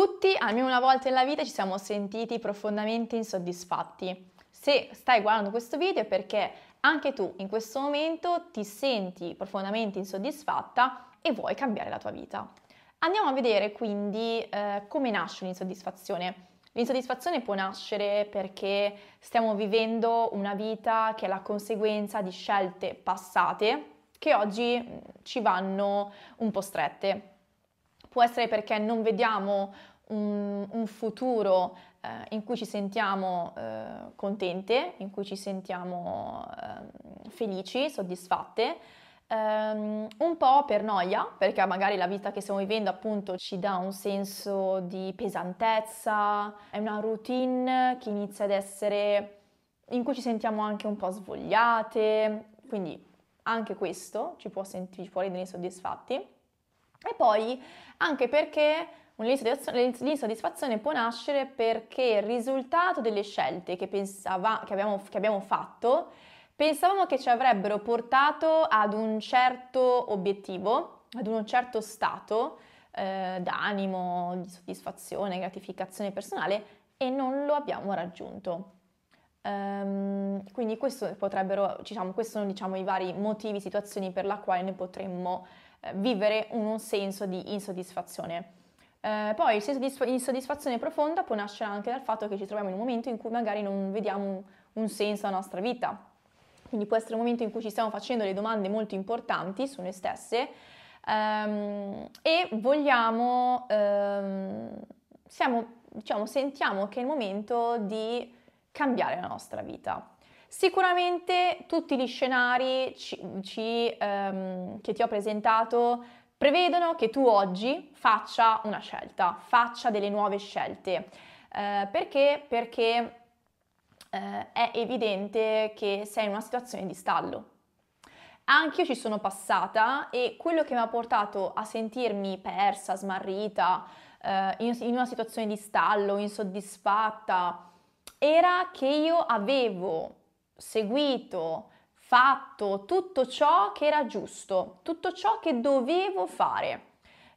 Tutti, almeno una volta nella vita, ci siamo sentiti profondamente insoddisfatti. Se stai guardando questo video è perché anche tu in questo momento ti senti profondamente insoddisfatta e vuoi cambiare la tua vita. Andiamo a vedere quindi eh, come nasce l'insoddisfazione. L'insoddisfazione può nascere perché stiamo vivendo una vita che è la conseguenza di scelte passate che oggi mm, ci vanno un po' strette può essere perché non vediamo un, un futuro eh, in cui ci sentiamo eh, contente, in cui ci sentiamo eh, felici, soddisfatte, Um, un po' per noia, perché magari la vita che stiamo vivendo appunto ci dà un senso di pesantezza, è una routine che inizia ad essere in cui ci sentiamo anche un po' svogliate, quindi anche questo ci può, sent- ci può rendere insoddisfatti. E poi anche perché L'insoddisfazione può nascere perché il risultato delle scelte che, pensava, che, abbiamo, che, abbiamo, fatto pensavamo che ci avrebbero portato ad un certo obiettivo, ad un certo stato eh, d'animo, di soddisfazione, gratificazione personale e non lo abbiamo raggiunto. Um, quindi questo potrebbero, diciamo, questi sono diciamo, i vari motivi, situazioni per la quale noi potremmo eh, vivere un senso di insoddisfazione. Eh, poi il senso di insoddisfazione profonda può nascere anche dal fatto che ci troviamo in un momento in cui magari non vediamo un, senso alla nostra vita. Quindi può essere un momento in cui ci stiamo facendo delle domande molto importanti su noi stesse ehm, e vogliamo, ehm, siamo, diciamo, sentiamo che è il momento di cambiare la nostra vita. Sicuramente tutti gli scenari ci, ci, ehm, che ti ho presentato prevedono che tu oggi faccia una scelta, faccia delle nuove scelte. Eh, perché? Perché eh, è evidente che sei in una situazione di stallo. Anch'io ci sono passata e quello che mi ha portato a sentirmi persa, smarrita, eh, in, in una situazione di stallo, insoddisfatta, era che io avevo seguito, fatto tutto ciò che era giusto, tutto ciò che dovevo fare.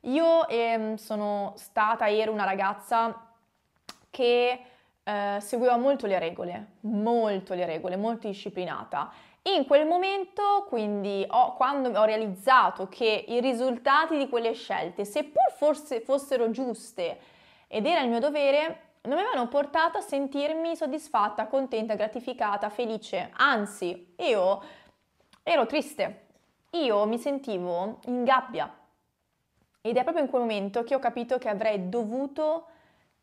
Io ehm, sono stata, ero una ragazza che eh, seguiva molto le regole, molto le regole, molto disciplinata. In quel momento, quindi, ho, quando ho realizzato che i risultati di quelle scelte, seppur forse fossero giuste ed era il mio dovere, non mi avevano portato a sentirmi soddisfatta, contenta, gratificata, felice. Anzi, io ero triste, io mi sentivo in gabbia. Ed è proprio in quel momento che ho capito che avrei dovuto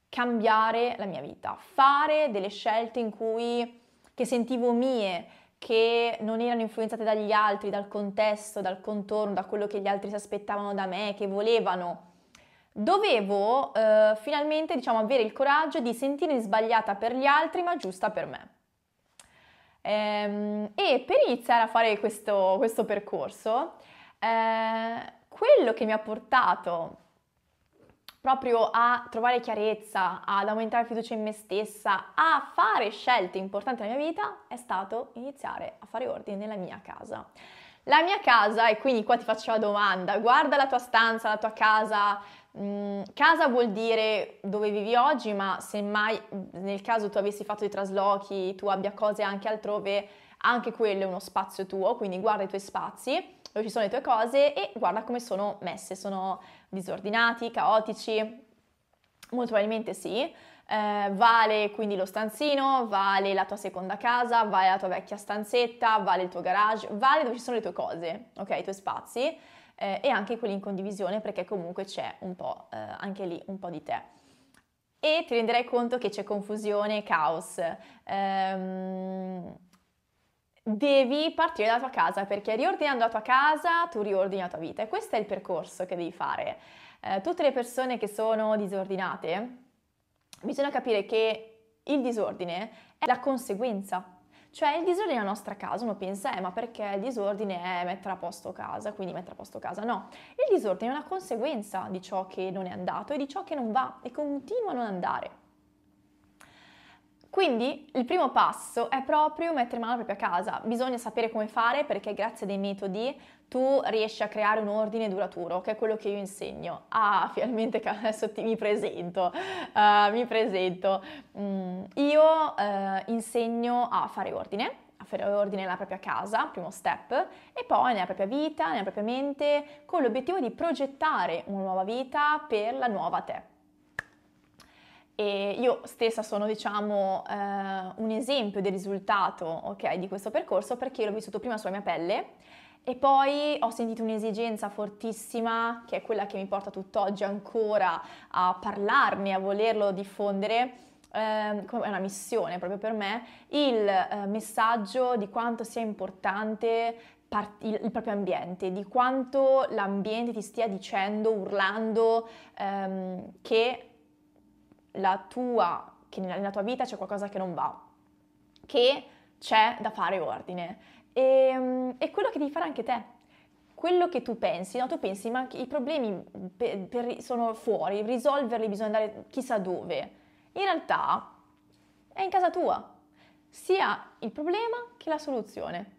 cambiare la mia vita, fare delle scelte in cui che sentivo mie, che non erano influenzate dagli altri, dal contesto, dal contorno, da quello che gli altri si aspettavano da me, che volevano dovevo eh, finalmente diciamo, avere il coraggio di sentirmi sbagliata per gli altri ma giusta per me. Ehm, e per iniziare a fare questo, questo percorso, eh, quello che mi ha portato proprio a trovare chiarezza, ad aumentare fiducia in me stessa, a fare scelte importanti nella mia vita, è stato iniziare a fare ordine nella mia casa. La mia casa, e quindi qua ti faccio la domanda, guarda la tua stanza, la tua casa, Mm, casa vuol dire dove vivi oggi, ma semmai nel caso tu avessi fatto i traslochi, tu abbia cose anche altrove, anche quello è uno spazio tuo, quindi guarda i tuoi spazi dove ci sono le tue cose e guarda come sono messe, sono disordinati, caotici, molto probabilmente sì. Eh, vale quindi lo stanzino, vale la tua seconda casa, vale la tua vecchia stanzetta, vale il tuo garage, vale dove ci sono le tue cose, ok? I tuoi spazi eh, e anche quelli in condivisione perché comunque c'è un po' eh, anche lì un po' di te. E ti renderai conto che c'è confusione e caos. Ehm, devi partire dalla tua casa perché riordinando la tua casa tu riordini la tua vita e questo è il percorso che devi fare. Eh, tutte le persone che sono disordinate bisogna capire che il disordine è la conseguenza cioè il disordine è la nostra casa, uno pensa, eh, ma perché il disordine è mettere a posto casa, quindi mettere a posto casa. No, il disordine è una conseguenza di ciò che non è andato e di ciò che non va e continua a non andare. Quindi il primo passo è proprio mettere mano alla propria casa, bisogna sapere come fare perché grazie a dei metodi tu riesci a creare un ordine duraturo, che è quello che io insegno. Ah, finalmente adesso ti, mi presento, uh, mi presento. Mm, io uh, insegno a fare ordine, a fare ordine nella propria casa, primo step, e poi nella propria vita, nella propria mente, con l'obiettivo di progettare una nuova vita per la nuova te e io stessa sono diciamo eh, un esempio del risultato okay, di questo percorso perché l'ho vissuto prima sulla mia pelle e poi ho sentito un'esigenza fortissima che è quella che mi porta tutt'oggi ancora a parlarne, a volerlo diffondere eh, come una missione proprio per me, il eh, messaggio di quanto sia importante part- il, il, proprio ambiente, di quanto l'ambiente ti stia dicendo, urlando ehm, che la tua, che nella tua vita c'è qualcosa che non va, che c'è da fare ordine. E, ehm, e quello che devi fare anche te, quello che tu pensi, no? tu pensi ma i problemi per, per, sono fuori, risolverli bisogna andare chissà dove. In realtà è in casa tua, sia il problema che la soluzione.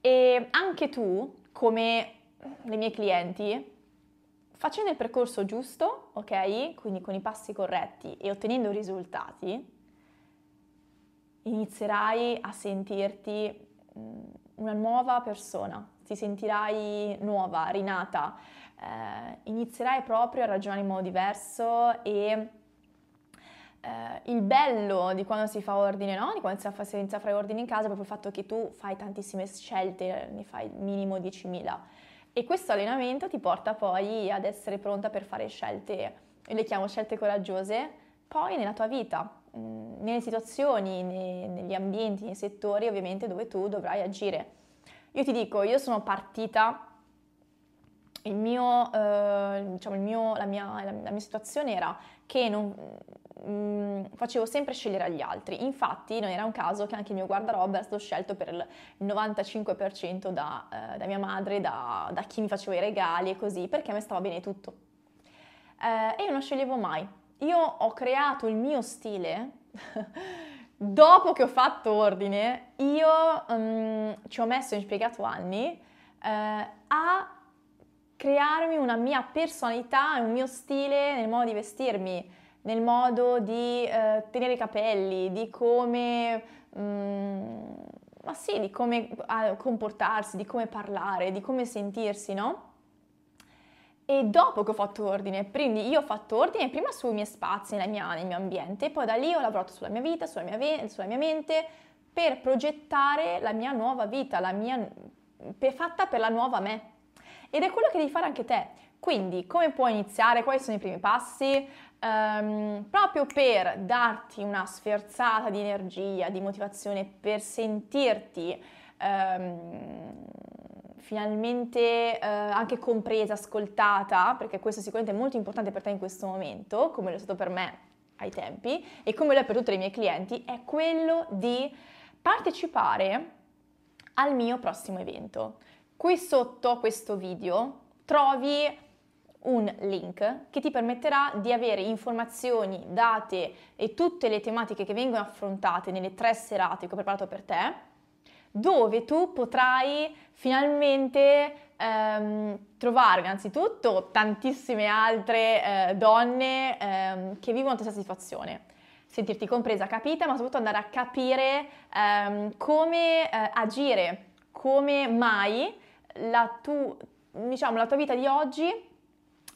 E anche tu, come le mie clienti, facendo il percorso giusto, ok? Quindi con i passi corretti e ottenendo risultati, inizierai a sentirti mm, una nuova persona, ti sentirai nuova, rinata, eh, inizierai proprio a ragionare in modo diverso e eh, il bello di quando si fa ordine, no? di quando si fa, si inizia a fare ordine in casa, è proprio il fatto che tu fai tantissime scelte, ne fai minimo 10.000 e questo allenamento ti porta poi ad essere pronta per fare scelte, le chiamo scelte coraggiose, poi nella tua vita, mm, nelle situazioni, negli ambienti, nei settori ovviamente dove tu dovrai agire. Io ti dico, io sono partita il mio, eh, diciamo, il mio, la, mia, la, la, mia, situazione era che non, mh, mm, facevo sempre scegliere agli altri. Infatti non era un caso che anche il mio guardaroba era stato scelto per il 95% da, eh, da mia madre, da, da, chi mi faceva i regali e così, perché a me stava bene tutto. Eh, e io non sceglievo mai. Io ho creato il mio stile. Dopo che ho fatto ordine, io mh, mm, ci ho messo, ho impiegato anni, eh, a crearmi una mia personalità, e un mio stile nel modo di vestirmi, nel modo di eh, tenere i capelli, di come... Mm, ma sì, di come comportarsi, di come parlare, di come sentirsi, no? E dopo che ho fatto ordine, quindi io ho fatto ordine prima sui miei spazi, mia, nel mio ambiente, e poi da lì ho lavorato sulla mia vita, sulla mia, ve- sulla mia mente, per progettare la mia nuova vita, la mia, per, fatta per la nuova me ed è quello che devi fare anche te. Quindi come puoi iniziare? Quali sono i primi passi? Um, proprio per darti una sferzata di energia, di motivazione, per sentirti um, finalmente uh, anche compresa, ascoltata, perché questo sicuramente è molto importante per te in questo momento, come lo è stato per me ai tempi e come lo è per tutti i miei clienti, è quello di partecipare al mio prossimo evento. Qui sotto questo video trovi un link che ti permetterà di avere informazioni, date e tutte le tematiche che vengono affrontate nelle tre serate che ho preparato per te, dove tu potrai finalmente ehm, trovare innanzitutto tantissime altre eh, donne ehm, che vivono la stessa situazione sentirti compresa, capita, ma soprattutto andare a capire ehm, come eh, agire, come mai la, tu, diciamo, la tua vita di oggi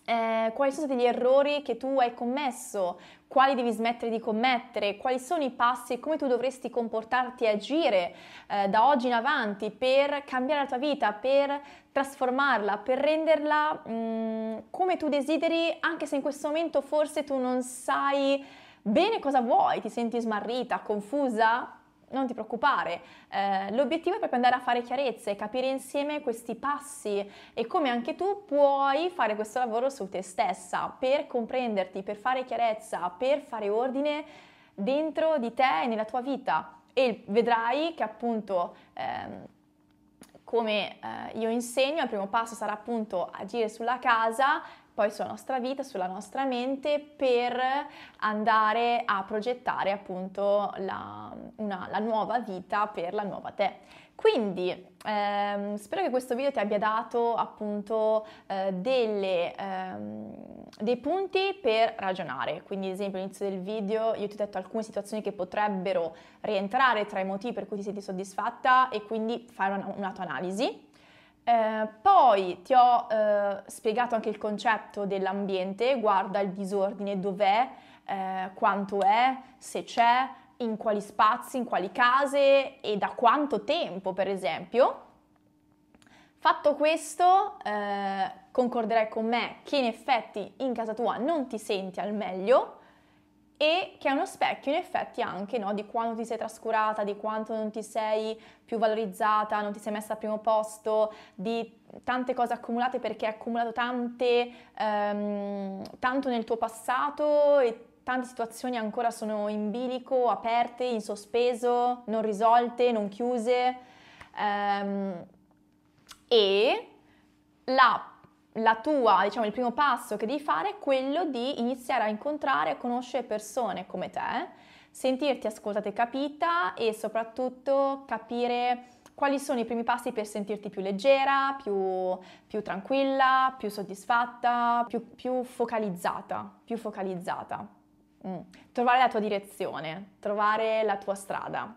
eh, quali sono stati gli errori che tu hai commesso, quali devi smettere di commettere, quali sono i passi e come tu dovresti comportarti e agire eh, da oggi in avanti per cambiare la tua vita, per trasformarla, per renderla mh, mm, come tu desideri, anche se in questo momento forse tu non sai bene cosa vuoi, ti senti smarrita, confusa, non ti preoccupare, eh, l'obiettivo è proprio andare a fare chiarezza e capire insieme questi passi e come anche tu puoi fare questo lavoro su te stessa per comprenderti, per fare chiarezza, per fare ordine dentro di te e nella tua vita e vedrai che appunto ehm, come eh, io insegno, il primo passo sarà appunto agire sulla casa poi sulla nostra vita, sulla nostra mente per andare a progettare appunto la, una, la nuova vita per la nuova te. Quindi ehm, spero che questo video ti abbia dato appunto eh, delle, ehm, dei punti per ragionare. Quindi ad esempio all'inizio del video io ti ho detto alcune situazioni che potrebbero rientrare tra i motivi per cui ti senti soddisfatta e quindi fare una, una tua analisi eh, poi ti ho eh, spiegato anche il concetto dell'ambiente, guarda il disordine dov'è, eh, quanto è, se c'è, in quali spazi, in quali case e da quanto tempo, per esempio. Fatto questo, eh, concorderai con me che in effetti in casa tua non ti senti al meglio e che è uno specchio in effetti anche no, di quanto ti sei trascurata, di quanto non ti sei più valorizzata, non ti sei messa al primo posto, di tante cose accumulate perché hai accumulato tante, um, tanto nel tuo passato e tante situazioni ancora sono in bilico, aperte, in sospeso, non risolte, non chiuse. Um, e la la tua, diciamo, il primo passo che devi fare è quello di iniziare a incontrare e conoscere persone come te, sentirti ascoltata e capita e soprattutto capire quali sono i primi passi per sentirti più leggera, più, più tranquilla, più soddisfatta, più, più focalizzata, più focalizzata. Mm. Trovare la tua direzione, trovare la tua strada.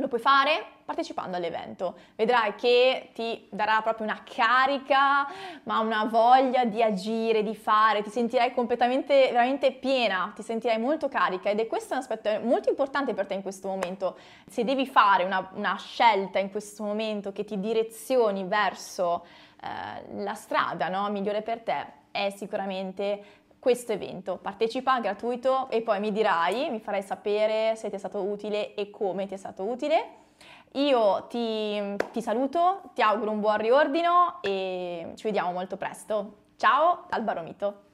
Lo puoi fare partecipando all'evento. Vedrai che ti darà proprio una carica, ma una voglia di agire, di fare, ti sentirai completamente, veramente piena, ti sentirai molto carica ed è questo un aspetto molto importante per te in questo momento. Se devi fare una, una scelta in questo momento che ti direzioni verso eh, la strada no? migliore per te, è sicuramente questo evento. Partecipa gratuito e poi mi dirai, mi farai sapere se ti è stato utile e come ti è stato utile. Io ti, ti saluto, ti auguro un buon riordino e ci vediamo molto presto. Ciao dal Baromito!